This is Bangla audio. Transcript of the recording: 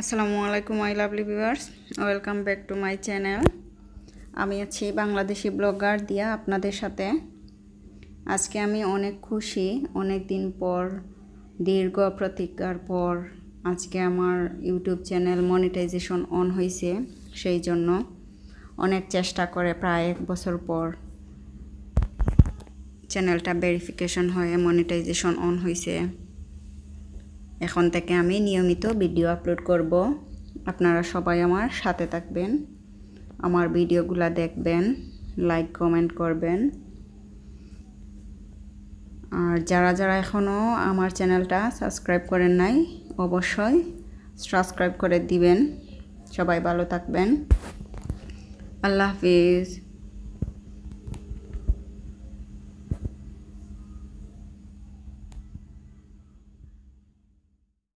আসসালামু আলাইকুম I lovely viewers welcome back to my channel আমি আছি বাংলাদেশি ব্লগার দিয়া আপনাদের সাথে আজকে আমি অনেক খুশি অনেক দিন পর দীর্ঘ প্রতিজ্ঞার পর আজকে আমার ইউটিউব চ্যানেল মনিটাইজেশন অন হয়েছে সেই জন্য অনেক চেষ্টা করে প্রায় এক বছর পর চ্যানেলটা ভেরিফিকেশন হয়ে মনিটাইজেশন অন হয়েছে এখন থেকে আমি নিয়মিত ভিডিও আপলোড করব আপনারা সবাই আমার সাথে থাকবেন আমার ভিডিওগুলো দেখবেন লাইক কমেন্ট করবেন আর যারা যারা এখনও আমার চ্যানেলটা সাবস্ক্রাইব করেন নাই অবশ্যই সাবস্ক্রাইব করে দিবেন সবাই ভালো থাকবেন আল্লাহ হাফিজ